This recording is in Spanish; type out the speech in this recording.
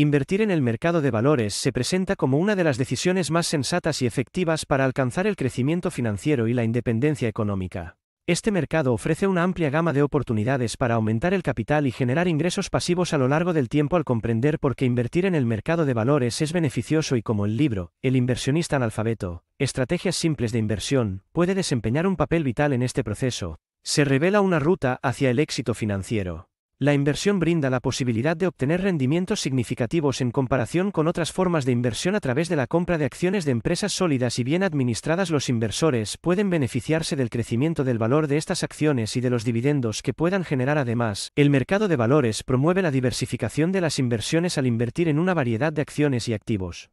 Invertir en el mercado de valores se presenta como una de las decisiones más sensatas y efectivas para alcanzar el crecimiento financiero y la independencia económica. Este mercado ofrece una amplia gama de oportunidades para aumentar el capital y generar ingresos pasivos a lo largo del tiempo al comprender por qué invertir en el mercado de valores es beneficioso y como el libro, El inversionista analfabeto, Estrategias simples de inversión, puede desempeñar un papel vital en este proceso, se revela una ruta hacia el éxito financiero. La inversión brinda la posibilidad de obtener rendimientos significativos en comparación con otras formas de inversión a través de la compra de acciones de empresas sólidas y bien administradas. Los inversores pueden beneficiarse del crecimiento del valor de estas acciones y de los dividendos que puedan generar. Además, el mercado de valores promueve la diversificación de las inversiones al invertir en una variedad de acciones y activos.